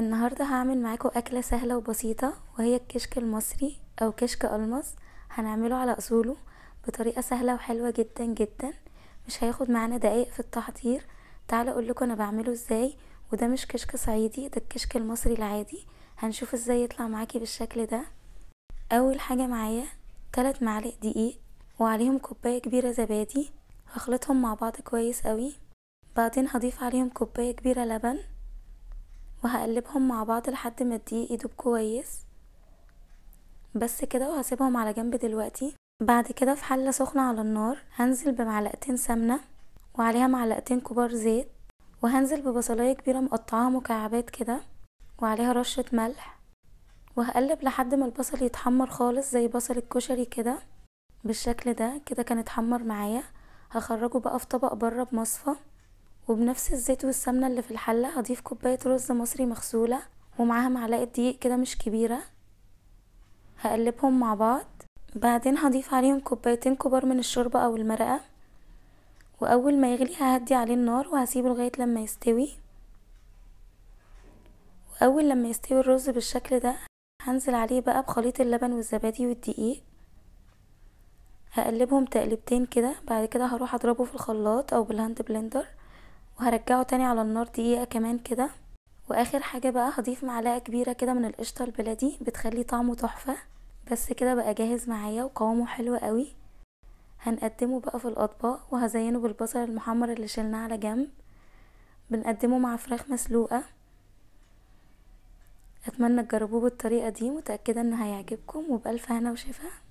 النهاردة هعمل معاكم أكلة سهلة وبسيطة وهي الكشك المصري أو كشك ألمص هنعمله على أصوله بطريقة سهلة وحلوة جدا جدا مش هياخد معانا دقايق في التحضير تعالوا لكم أنا بعمله إزاي وده مش كشك صعيدي ده الكشك المصري العادي هنشوف إزاي يطلع معاكي بالشكل ده أول حاجة معايا تلات معالق دقيق وعليهم كوباية كبيرة زبادي هخلطهم مع بعض كويس قوي بعدين هضيف عليهم كوباية كبيرة لبن وهقلبهم مع بعض لحد ما الدقيق يدوب كويس بس كده وهسيبهم على جنب دلوقتي بعد كده في حلة سخنة على النار هنزل بمعلقتين سمنة وعليها معلقتين كبار زيت وهنزل ببصلاية كبيرة مقطعاها مكعبات كده وعليها رشة ملح وهقلب لحد ما البصل يتحمر خالص زي بصل الكشري كده بالشكل ده كده كان اتحمر معايا هخرجه بقى في طبق بره بمصفى وبنفس الزيت والسمنة اللي في الحلة هضيف كوباية رز مصري مغسولة ومعاها معلقة دقيق كده مش كبيرة هقلبهم مع بعض بعدين هضيف عليهم كوبايتين كبار من الشوربة او المرقة واول ما يغلي ههدي عليه النار وهسيبه لغاية لما يستوي واول لما يستوي الرز بالشكل ده هنزل عليه بقى بخليط اللبن والزبادي والدقيق هقلبهم تقلبتين كده بعد كده هروح اضربه في الخلاط او بالهاند بلندر وهرجعه تاني على النار دقيقة كمان كده واخر حاجة بقى هضيف معلقة كبيرة كده من القشطة البلدي بتخلي طعمه تحفة بس كده بقى جاهز معايا وقوامه حلو قوي هنقدمه بقى في الاطباق وهزينه بالبصل المحمر اللي شلناه على جنب بنقدمه مع فراخ مسلوقة اتمنى تجربوه بالطريقة دي متأكدة انه هيعجبكم وبألف هنا وشفا